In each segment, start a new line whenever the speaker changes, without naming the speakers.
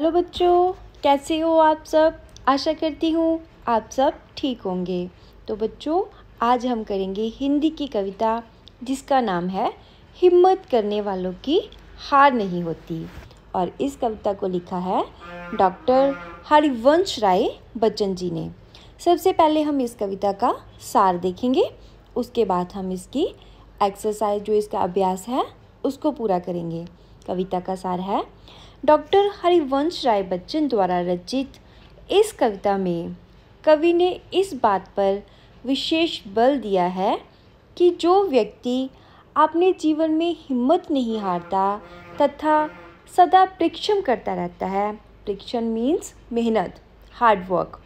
hello बच्चों कैसे हो आप सब आशा करती हूँ आप सब ठीक होंगे तो बच्चों आज हम करेंगे हिंदी की कविता जिसका नाम है हिम्मत करने वालों की हार नहीं होती और इस कविता को लिखा है डॉक्टर हरिवंश राय बच्चन जी ने सबसे पहले हम इस कविता का सार देखेंगे उसके बाद हम इसकी एक्सरसाइज जो इसका अभ्यास है उसको पूरा करेंगे कविता का सार है डॉक्टर हरिवंश राय बच्चन द्वारा रचित इस कविता में कवि ने इस बात पर विशेष बल दिया है कि जो व्यक्ति अपने जीवन में हिम्मत नहीं हारता तथा सदा परीक्षण करता रहता है परीक्षण मीन्स मेहनत हार्डवर्क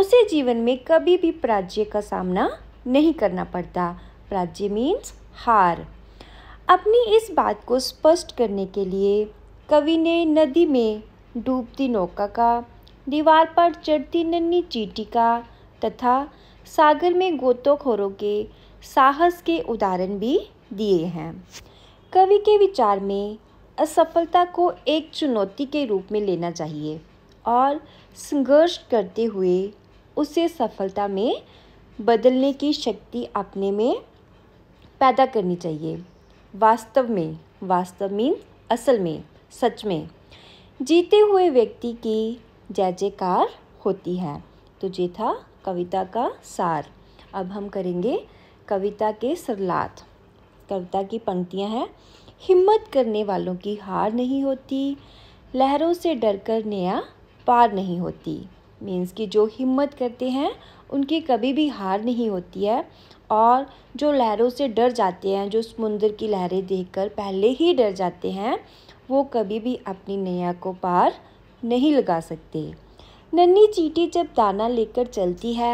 उसे जीवन में कभी भी पराजय का सामना नहीं करना पड़ता पराजय मीन्स हार अपनी इस बात को स्पष्ट करने के लिए कवि ने नदी में डूबती नौका का दीवार पर चढ़ती नन्ही चीटी का तथा सागर में गोतोखोरों के साहस के उदाहरण भी दिए हैं कवि के विचार में असफलता को एक चुनौती के रूप में लेना चाहिए और संघर्ष करते हुए उसे सफलता में बदलने की शक्ति अपने में पैदा करनी चाहिए वास्तव में वास्तव मीन असल में सच में जीते हुए व्यक्ति की जय जयकार होती है तो ये था कविता का सार अब हम करेंगे कविता के सरलात कविता की पंक्तियां हैं हिम्मत करने वालों की हार नहीं होती लहरों से डरकर नया पार नहीं होती मीन्स कि जो हिम्मत करते हैं उनकी कभी भी हार नहीं होती है और जो लहरों से डर जाते हैं जो समुंदर की लहरें देखकर पहले ही डर जाते हैं वो कभी भी अपनी नैया को पार नहीं लगा सकते नन्ही चीटी जब दाना लेकर चलती है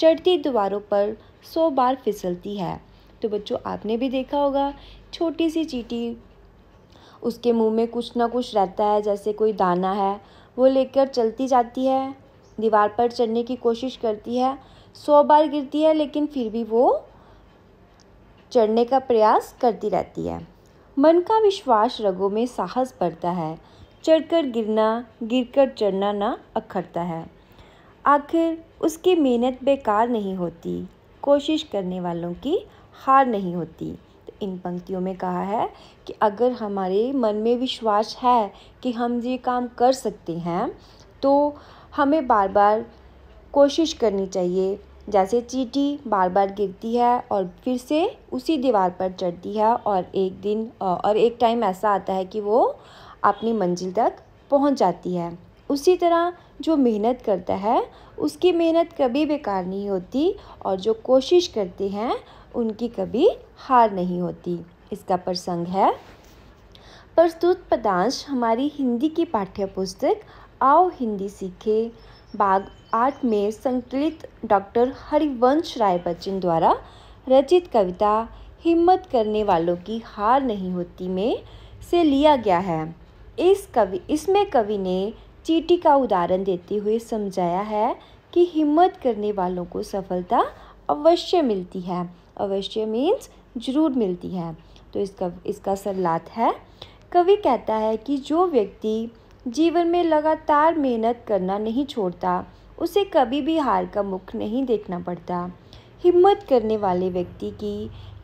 चढ़ती दीवारों पर सौ बार फिसलती है तो बच्चों आपने भी देखा होगा छोटी सी चीटी उसके मुंह में कुछ ना कुछ रहता है जैसे कोई दाना है वो लेकर चलती जाती है दीवार पर चढ़ने की कोशिश करती है सौ बार गिरती है लेकिन फिर भी वो चढ़ने का प्रयास करती रहती है मन का विश्वास रगों में साहस भरता है चढ़कर गिरना गिरकर चढ़ना ना अखरता है आखिर उसकी मेहनत बेकार नहीं होती कोशिश करने वालों की हार नहीं होती तो इन पंक्तियों में कहा है कि अगर हमारे मन में विश्वास है कि हम ये काम कर सकते हैं तो हमें बार बार कोशिश करनी चाहिए जैसे चीटी बार बार गिरती है और फिर से उसी दीवार पर चढ़ती है और एक दिन और एक टाइम ऐसा आता है कि वो अपनी मंजिल तक पहुंच जाती है उसी तरह जो मेहनत करता है उसकी मेहनत कभी बेकार नहीं होती और जो कोशिश करते हैं उनकी कभी हार नहीं होती इसका प्रसंग है प्रस्तुत पदांश हमारी हिंदी की पाठ्य पुस्तक आओ हिंदी सीखे बाग आठ में संकलित डॉक्टर हरिवंश राय बच्चन द्वारा रचित कविता हिम्मत करने वालों की हार नहीं होती में से लिया गया है इस कवि इसमें कवि ने चीटी का उदाहरण देते हुए समझाया है कि हिम्मत करने वालों को सफलता अवश्य मिलती है अवश्य मीन्स जरूर मिलती है तो इसका इसका सरलात है कवि कहता है कि जो व्यक्ति जीवन में लगातार मेहनत करना नहीं छोड़ता उसे कभी भी हार का मुख नहीं देखना पड़ता हिम्मत करने वाले व्यक्ति की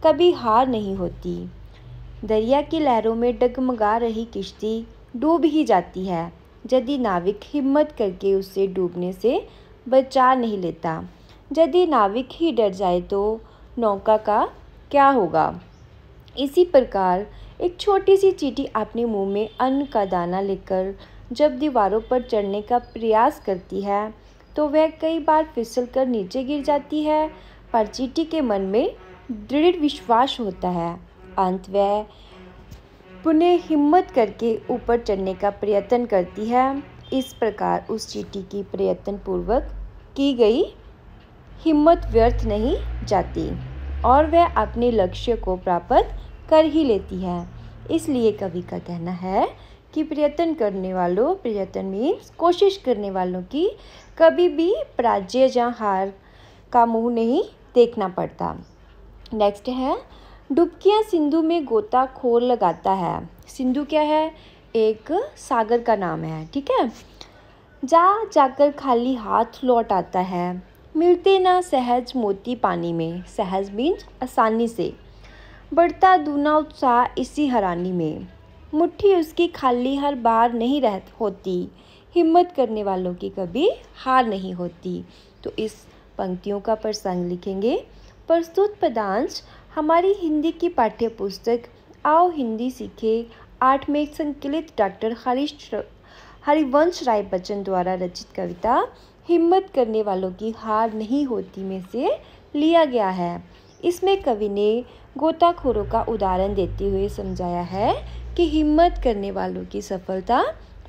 कभी हार नहीं होती दरिया की लहरों में डगमगा रही किश्ती डूब ही जाती है यदि नाविक हिम्मत करके उसे डूबने से बचा नहीं लेता यदि नाविक ही डर जाए तो नौका का क्या होगा इसी प्रकार एक छोटी सी चीटी अपने मुंह में अन्न का दाना लेकर जब दीवारों पर चढ़ने का प्रयास करती है तो वह कई बार फिसल कर नीचे गिर जाती है पर चीटी के मन में दृढ़ विश्वास होता है अंत वह पुनः हिम्मत करके ऊपर चढ़ने का प्रयत्न करती है इस प्रकार उस चीटी की प्रयत्न पूर्वक की गई हिम्मत व्यर्थ नहीं जाती और वह अपने लक्ष्य को प्राप्त कर ही लेती है इसलिए कवि का कहना है कि प्रयत्न करने वालों प्रयत्न मीन्स कोशिश करने वालों की कभी भी पराजय या हार का मुंह नहीं देखना पड़ता नेक्स्ट है डुबकियाँ सिंधु में गोता खोर लगाता है सिंधु क्या है एक सागर का नाम है ठीक है जा जाकर खाली हाथ लौट आता है मिलते ना सहज मोती पानी में सहज मीन्स आसानी से बढ़ता दूना उत्साह इसी हरानी में मुट्ठी उसकी खाली हर बार नहीं रह होती हिम्मत करने वालों की कभी हार नहीं होती तो इस पंक्तियों का प्रसंग लिखेंगे प्रस्तुत पदांश हमारी हिंदी की पाठ्य पुस्तक आओ हिंदी सीखे आठ में संकलित डॉक्टर हरीश हरिवंश राय बच्चन द्वारा रचित कविता हिम्मत करने वालों की हार नहीं होती में से लिया गया है इसमें कवि ने गोताखोरों का उदाहरण देते हुए समझाया है कि हिम्मत करने वालों की सफलता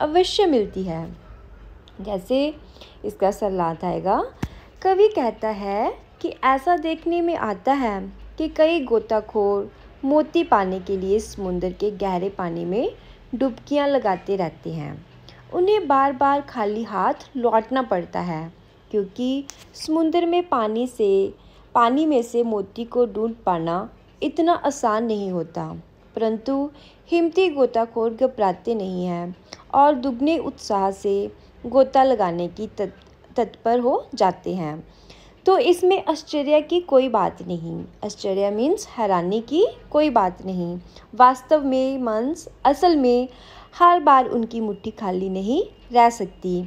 अवश्य मिलती है जैसे इसका सलाद आएगा कवि कहता है कि ऐसा देखने में आता है कि कई गोताखोर मोती पाने के लिए समुंदर के गहरे पानी में डुबकियां लगाते रहते हैं उन्हें बार बार खाली हाथ लौटना पड़ता है क्योंकि समुंदर में पानी से पानी में से मोती को ढूंढ पाना इतना आसान नहीं होता परंतु हिमती गोताखोर घबराते नहीं हैं और दुगने उत्साह से गोता लगाने की तत् तत्पर हो जाते हैं तो इसमें आश्चर्य की कोई बात नहीं आश्चर्य मीन्स हैरानी की कोई बात नहीं वास्तव में मंस असल में हर बार उनकी मुट्ठी खाली नहीं रह सकती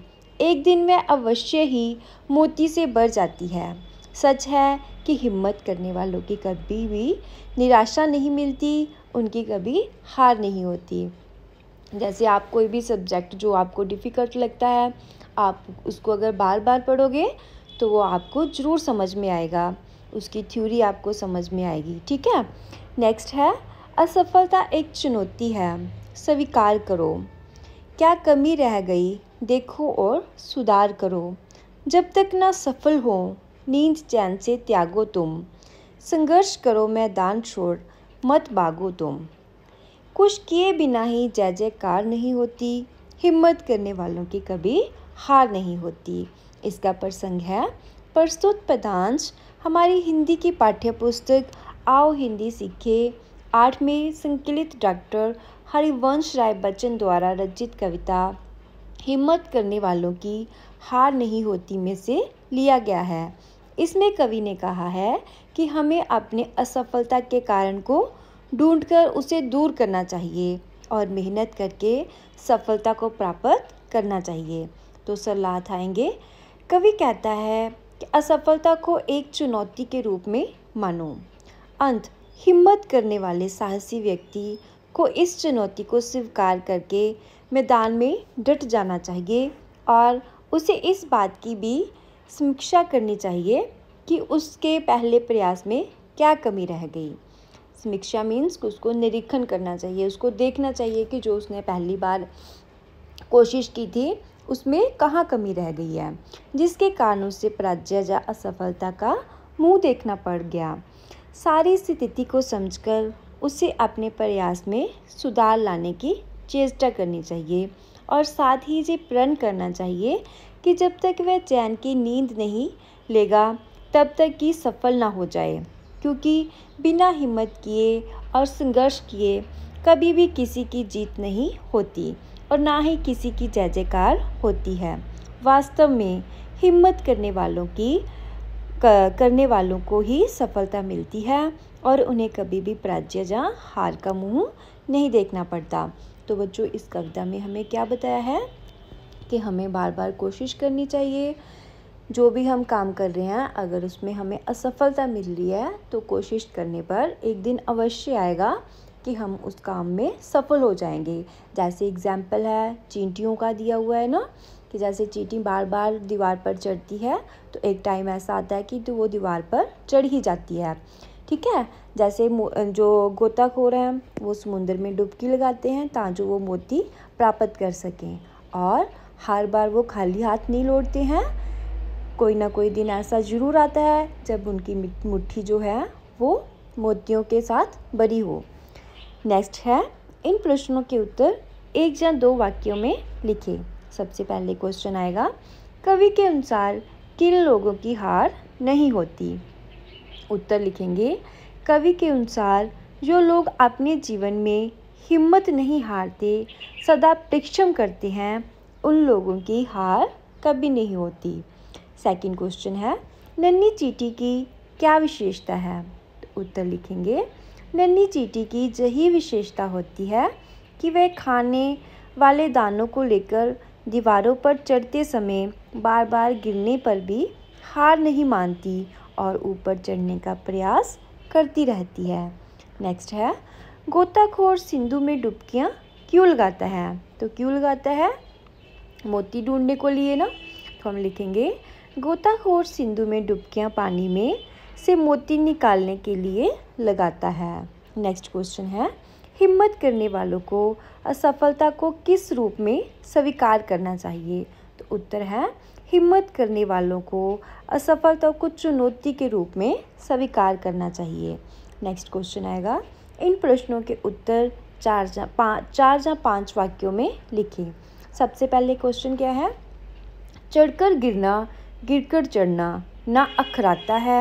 एक दिन वह अवश्य ही मोती से भर जाती है सच है कि हिम्मत करने वालों की कभी भी निराशा नहीं मिलती उनकी कभी हार नहीं होती जैसे आप कोई भी सब्जेक्ट जो आपको डिफ़िकल्ट लगता है आप उसको अगर बार बार पढ़ोगे तो वो आपको ज़रूर समझ में आएगा उसकी थ्योरी आपको समझ में आएगी ठीक है नेक्स्ट है असफलता एक चुनौती है स्वीकार करो क्या कमी रह गई देखो और सुधार करो जब तक ना सफल हो नींद चैन से त्यागो तुम संघर्ष करो मैदान छोड़ मत भागो तुम कुछ किए बिना ही जय जयकार नहीं होती हिम्मत करने वालों की कभी हार नहीं होती इसका प्रसंग है प्रस्तुत पदांश हमारी हिंदी की पाठ्य पुस्तक आओ हिंदी सीखे आठ में संकलित डॉक्टर हरिवंश राय बच्चन द्वारा रचित कविता हिम्मत करने वालों की हार नहीं होती में से लिया गया है इसमें कवि ने कहा है कि हमें अपने असफलता के कारण को ढूंढकर उसे दूर करना चाहिए और मेहनत करके सफलता को प्राप्त करना चाहिए तो सलाह आएंगे कवि कहता है कि असफलता को एक चुनौती के रूप में मानो अंत हिम्मत करने वाले साहसी व्यक्ति को इस चुनौती को स्वीकार करके मैदान में डट जाना चाहिए और उसे इस बात की भी समीक्षा करनी चाहिए कि उसके पहले प्रयास में क्या कमी रह गई समीक्षा मीन्स उसको निरीक्षण करना चाहिए उसको देखना चाहिए कि जो उसने पहली बार कोशिश की थी उसमें कहाँ कमी रह गई है जिसके कारण उससे पराजय या असफलता का मुंह देखना पड़ गया सारी स्थिति को समझकर उसे अपने प्रयास में सुधार लाने की चेष्टा करनी चाहिए और साथ ही ये प्रण करना चाहिए कि जब तक वह चैन की नींद नहीं लेगा तब तक कि सफल ना हो जाए क्योंकि बिना हिम्मत किए और संघर्ष किए कभी भी किसी की जीत नहीं होती और ना ही किसी की जय जयकार होती है वास्तव में हिम्मत करने वालों की करने वालों को ही सफलता मिलती है और उन्हें कभी भी पराजय या हार का मुंह नहीं देखना पड़ता तो बच्चों इस कविता में हमें क्या बताया है कि हमें बार बार कोशिश करनी चाहिए जो भी हम काम कर रहे हैं अगर उसमें हमें असफलता मिल रही है तो कोशिश करने पर एक दिन अवश्य आएगा कि हम उस काम में सफल हो जाएंगे जैसे एग्जाम्पल है चींटियों का दिया हुआ है ना कि जैसे चींटी बार बार दीवार पर चढ़ती है तो एक टाइम ऐसा आता है कि तो वो दीवार पर चढ़ ही जाती है ठीक है जैसे जो गोताखोर हैं वो समुंदर में डुबकी लगाते हैं ताकि वो मोती प्राप्त कर सकें और हर बार वो खाली हाथ नहीं लौटते हैं कोई ना कोई दिन ऐसा ज़रूर आता है जब उनकी मुट्ठी जो है वो मोतियों के साथ बड़ी हो नेक्स्ट है इन प्रश्नों के उत्तर एक या दो वाक्यों में लिखे सबसे पहले क्वेश्चन आएगा कवि के अनुसार किन लोगों की हार नहीं होती उत्तर लिखेंगे कवि के अनुसार जो लोग अपने जीवन में हिम्मत नहीं हारते सदा परिश्रम करते हैं उन लोगों की हार कभी नहीं होती सेकंड क्वेश्चन है नन्ही चीटी की क्या विशेषता है तो उत्तर लिखेंगे नन्ही चीटी की यही विशेषता होती है कि वह खाने वाले दानों को लेकर दीवारों पर चढ़ते समय बार बार गिरने पर भी हार नहीं मानती और ऊपर चढ़ने का प्रयास करती रहती है नेक्स्ट है गोताखोर सिंधु में डुबकियाँ क्यों लगाता है तो क्यों लगाता है मोती ढूंढने को लिए ना तो हम लिखेंगे गोताखोर सिंधु में डुबकियाँ पानी में से मोती निकालने के लिए लगाता है नेक्स्ट क्वेश्चन है हिम्मत करने वालों को असफलता को किस रूप में स्वीकार करना चाहिए तो उत्तर है हिम्मत करने वालों को असफलता को चुनौती के रूप में स्वीकार करना चाहिए नेक्स्ट क्वेश्चन आएगा इन प्रश्नों के उत्तर चार या पाँच चार या पाँच वाक्यों में लिखें सबसे पहले क्वेश्चन क्या है चढ़कर गिरना गिरकर चढ़ना ना अखराता है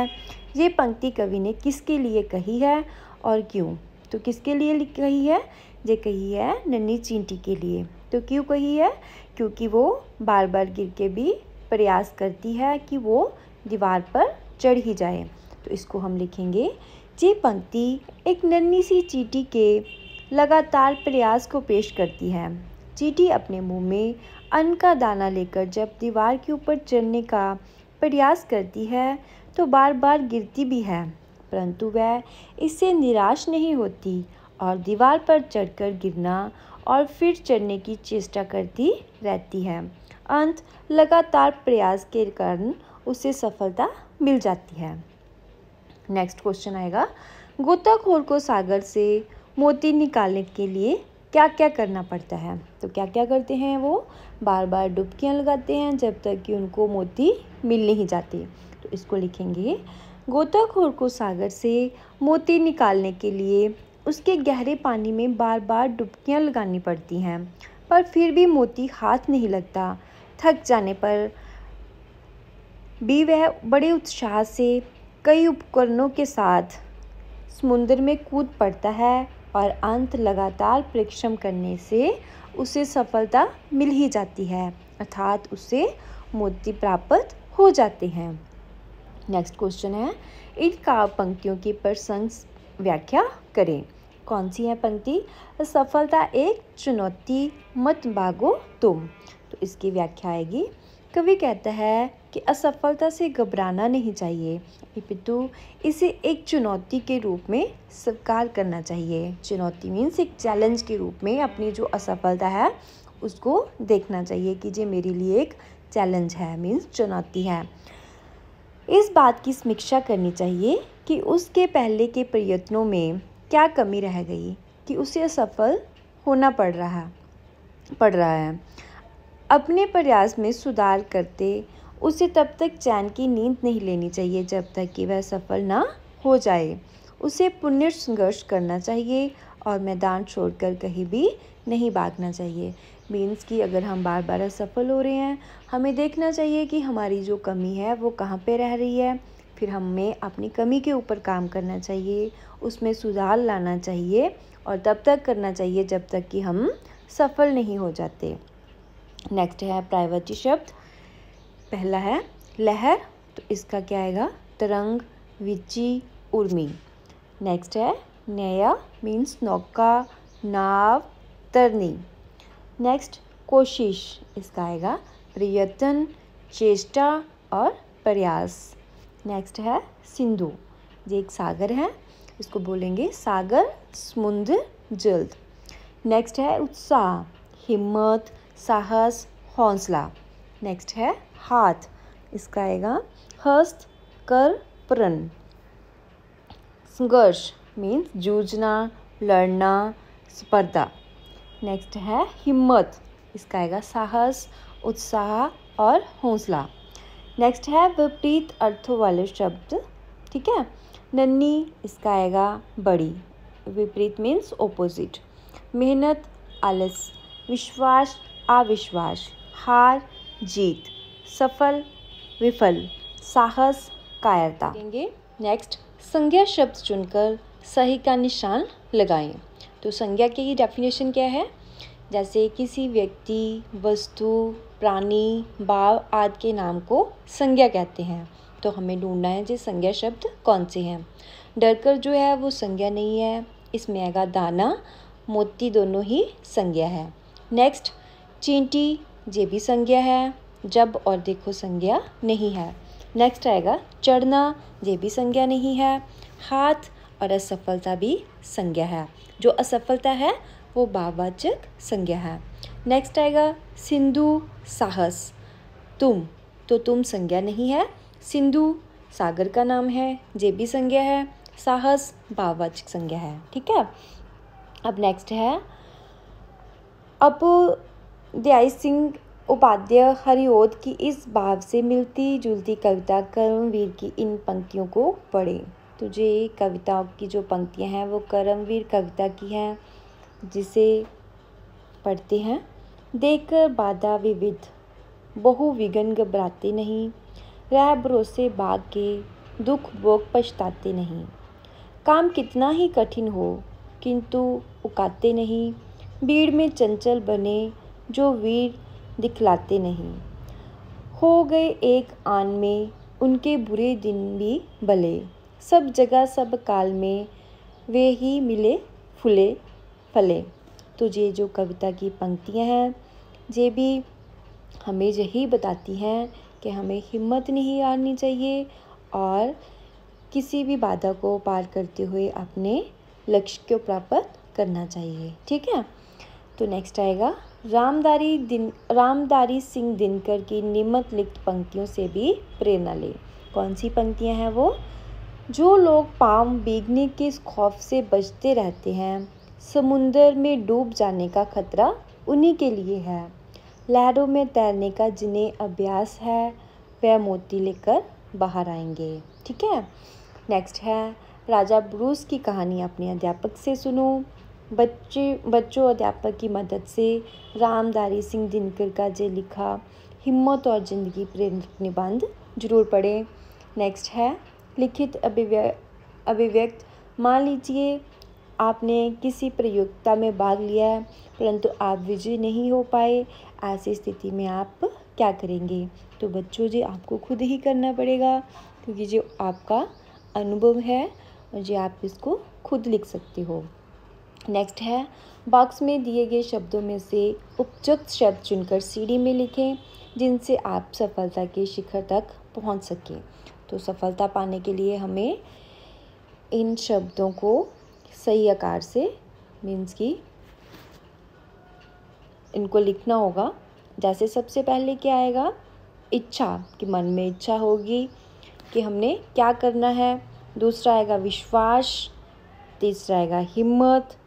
ये पंक्ति कवि ने किसके लिए कही है और क्यों तो किसके लिए कही है ये कही है नन्ही चींटी के लिए तो क्यों कही है क्योंकि वो बार बार गिर के भी प्रयास करती है कि वो दीवार पर चढ़ ही जाए तो इसको हम लिखेंगे ये पंक्ति एक नन्ही सी चींटी के लगातार प्रयास को पेश करती है चीटी अपने मुंह में अन्न का दाना लेकर जब दीवार के ऊपर चढ़ने का प्रयास करती है तो बार बार गिरती भी है परंतु वह इससे निराश नहीं होती और दीवार पर चढ़कर गिरना और फिर चढ़ने की चेष्टा करती रहती है अंत लगातार प्रयास के कारण उसे सफलता मिल जाती है नेक्स्ट क्वेश्चन आएगा गोताखोर को सागर से मोती निकालने के लिए क्या क्या करना पड़ता है तो क्या क्या करते हैं वो बार बार डुबकियाँ लगाते हैं जब तक कि उनको मोती मिल नहीं जाती तो इसको लिखेंगे गोताखोर को सागर से मोती निकालने के लिए उसके गहरे पानी में बार बार डुबकियाँ लगानी पड़ती हैं पर फिर भी मोती हाथ नहीं लगता थक जाने पर भी वह बड़े उत्साह से कई उपकरणों के साथ समुद्र में कूद पड़ता है और अंत लगातार परिश्रम करने से उसे सफलता मिल ही जाती है अर्थात उसे मोती प्राप्त हो जाते हैं नेक्स्ट क्वेश्चन है इन काव्य पंक्तियों की प्रसंग व्याख्या करें कौन सी है पंक्ति सफलता एक चुनौती मत भागो तुम तो इसकी व्याख्या आएगी कवि कहता है कि असफलता से घबराना नहीं चाहिए अपितु इसे एक चुनौती के रूप में स्वीकार करना चाहिए चुनौती मीन्स एक चैलेंज के रूप में अपनी जो असफलता है उसको देखना चाहिए कि ये मेरे लिए एक चैलेंज है मीन्स चुनौती है इस बात की समीक्षा करनी चाहिए कि उसके पहले के प्रयत्नों में क्या कमी रह गई कि उसे असफल होना पड़ रहा पड़ रहा है अपने प्रयास में सुधार करते उसे तब तक चैन की नींद नहीं लेनी चाहिए जब तक कि वह सफल ना हो जाए उसे पुण्य संघर्ष करना चाहिए और मैदान छोड़कर कहीं भी नहीं भागना चाहिए मीन्स कि अगर हम बार बार असफल हो रहे हैं हमें देखना चाहिए कि हमारी जो कमी है वो कहाँ पे रह रही है फिर हमें अपनी कमी के ऊपर काम करना चाहिए उसमें सुधार लाना चाहिए और तब तक करना चाहिए जब तक कि हम सफल नहीं हो जाते नेक्स्ट है प्राइवेटी शब्द पहला है लहर तो इसका क्या आएगा तरंग विची उर्मी नेक्स्ट है नया मीन्स नौका नाव तरनी नेक्स्ट कोशिश इसका आएगा प्रयत्न चेष्टा और प्रयास नेक्स्ट है सिंधु ये एक सागर है इसको बोलेंगे सागर समुद्र जल्द नेक्स्ट है उत्साह हिम्मत साहस हौसला नेक्स्ट है हाथ इसका आएगा हस्त कर प्रण संघर्ष मीन्स जूझना लड़ना स्पर्धा नेक्स्ट है हिम्मत इसका आएगा साहस उत्साह और हौसला नेक्स्ट है विपरीत अर्थों वाले शब्द ठीक है नन्ही इसका आएगा बड़ी विपरीत मीन्स ओपोजिट मेहनत आलस विश्वास अविश्वास हार जीत सफल विफल साहस कायरता देंगे नेक्स्ट संज्ञा शब्द चुनकर सही का निशान लगाएं तो संज्ञा की डेफिनेशन क्या है जैसे किसी व्यक्ति वस्तु प्राणी भाव आदि के नाम को संज्ञा कहते हैं तो हमें ढूंढना है जो संज्ञा शब्द कौन से हैं डरकर जो है वो संज्ञा नहीं है इसमें आएगा दाना मोती दोनों ही संज्ञा है नेक्स्ट चींटी ये भी संज्ञा है जब और देखो संज्ञा नहीं है नेक्स्ट आएगा चढ़ना ये भी संज्ञा नहीं है हाथ और असफलता भी संज्ञा है जो असफलता है वो भाववाचक संज्ञा है नेक्स्ट आएगा सिंधु साहस तुम तो तुम संज्ञा नहीं है सिंधु सागर का नाम है ये भी संज्ञा है साहस भाववाचक संज्ञा है ठीक है अब नेक्स्ट है अप दयाई सिंह उपाध्याय हरिओद की इस भाव से मिलती जुलती कविता कर्मवीर की इन पंक्तियों को पढ़ें तो जो ये कविताओं की जो पंक्तियाँ हैं वो कर्मवीर कविता की हैं जिसे पढ़ते हैं देख बाधा विविध बहु विघन घबराते नहीं रह भरोसे भाग के दुख भोग पछताते नहीं काम कितना ही कठिन हो किंतु उकाते नहीं भीड़ में चंचल बने जो वीर दिखलाते नहीं हो गए एक आन में उनके बुरे दिन भी भले सब जगह सब काल में वे ही मिले फुले फले तो ये जो कविता की पंक्तियाँ हैं ये भी हमें यही बताती हैं कि हमें हिम्मत नहीं हारनी चाहिए और किसी भी बाधा को पार करते हुए अपने लक्ष्य को प्राप्त करना चाहिए ठीक है तो नेक्स्ट आएगा रामदारी दिन रामदारी सिंह दिनकर की निमत लिखित पंक्तियों से भी प्रेरणा लें कौन सी पंक्तियां हैं वो जो लोग पाँव बीगने के खौफ से बचते रहते हैं समुंदर में डूब जाने का खतरा उन्हीं के लिए है लहरों में तैरने का जिन्हें अभ्यास है वह मोती लेकर बाहर आएंगे ठीक है नेक्स्ट है राजा ब्रूस की कहानी अपने अध्यापक से सुनो बच्चे बच्चों अध्यापक की मदद से रामदारी सिंह दिनकर का जे लिखा हिम्मत और ज़िंदगी प्रेरित निबंध जरूर पढ़ें नेक्स्ट है लिखित अभिव्य अभिव्यक्त मान लीजिए आपने किसी प्रतियोगिता में भाग लिया है परंतु आप विजय नहीं हो पाए ऐसी स्थिति में आप क्या करेंगे तो बच्चों जी आपको खुद ही करना पड़ेगा क्योंकि जो आपका अनुभव है और जी आप इसको खुद लिख सकते हो नेक्स्ट है बॉक्स में दिए गए शब्दों में से उपयुक्त शब्द चुनकर सीढ़ी में लिखें जिनसे आप सफलता के शिखर तक पहुंच सकें तो सफलता पाने के लिए हमें इन शब्दों को सही आकार से मीन्स की इनको लिखना होगा जैसे सबसे पहले क्या आएगा इच्छा कि मन में इच्छा होगी कि हमने क्या करना है दूसरा आएगा विश्वास तीसरा आएगा हिम्मत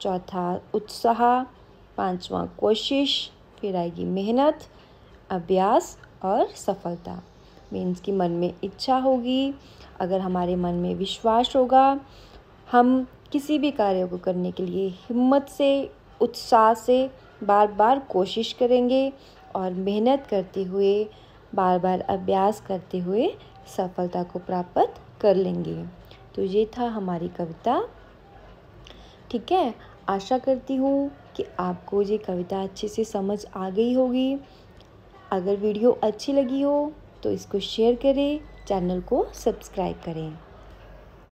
चौथा उत्साह पांचवा कोशिश फिर आएगी मेहनत अभ्यास और सफलता मीन्स कि मन में इच्छा होगी अगर हमारे मन में विश्वास होगा हम किसी भी कार्य को करने के लिए हिम्मत से उत्साह से बार बार कोशिश करेंगे और मेहनत करते हुए बार बार अभ्यास करते हुए सफलता को प्राप्त कर लेंगे तो ये था हमारी कविता ठीक है आशा करती हूँ कि आपको ये कविता अच्छे से समझ आ गई होगी अगर वीडियो अच्छी लगी हो तो इसको शेयर करें चैनल को सब्सक्राइब करें